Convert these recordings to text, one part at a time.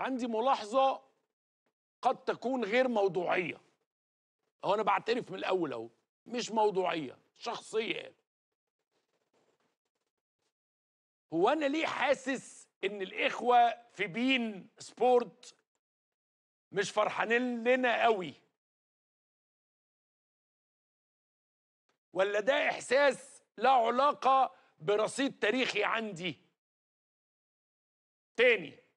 عندي ملاحظه قد تكون غير موضوعيه هو انا بعترف من الاول اهو مش موضوعيه شخصيه هو انا ليه حاسس ان الاخوه في بين سبورت مش فرحانين لنا قوي ولا ده احساس لا علاقه برصيد تاريخي عندي تاني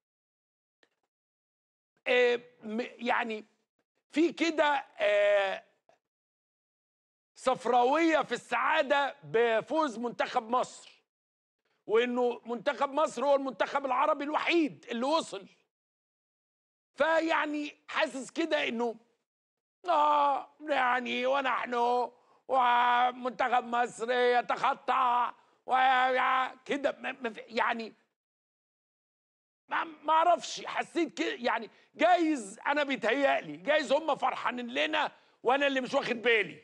آه، يعني في كده آه، صفراويه في السعاده بفوز منتخب مصر وانه منتخب مصر هو المنتخب العربي الوحيد اللي وصل فيعني حاسس كده انه اه يعني ونحن ومنتخب مصر يتخطى ويعني يعني ما اعرفش حسيت كده يعني جايز انا بيتهيألي جايز هم فرحانين لنا وانا اللي مش واخد بالي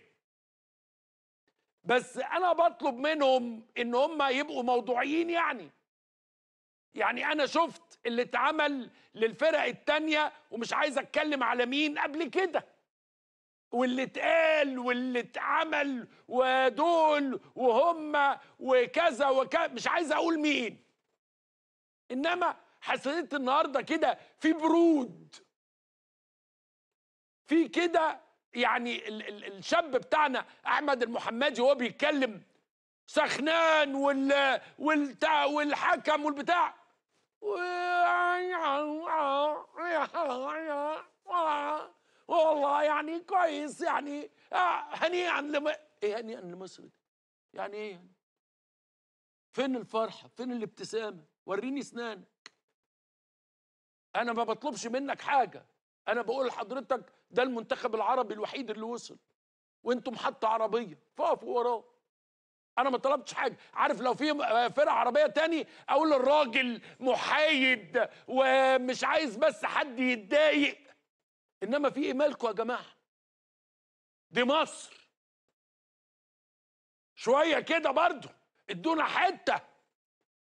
بس انا بطلب منهم ان هم يبقوا موضوعيين يعني يعني انا شفت اللي اتعمل للفرق التانية ومش عايز اتكلم على مين قبل كده واللي اتقال واللي اتعمل ودول وهم وكذا وكذا مش عايز اقول مين انما حسيت النهارده كده في برود في كده يعني ال ال الشاب بتاعنا احمد المحمدي وهو بيتكلم سخنان وال والتع والحكم والبتاع والله يعني كويس يعني آه، هنيئا لم ايه هنيئا لمصر دي يعني ايه فين الفرحه فين الابتسامه وريني اسنانك انا ما بطلبش منك حاجه انا بقول لحضرتك ده المنتخب العربي الوحيد اللي وصل وانتم حطوا عربيه فقفوا وراه انا ما طلبتش حاجه عارف لو في آه، فرقه عربيه تاني اقول الراجل محايد ومش عايز بس حد يتضايق انما في ايه مالكم يا جماعه دي مصر شويه كده برضه ادونا حته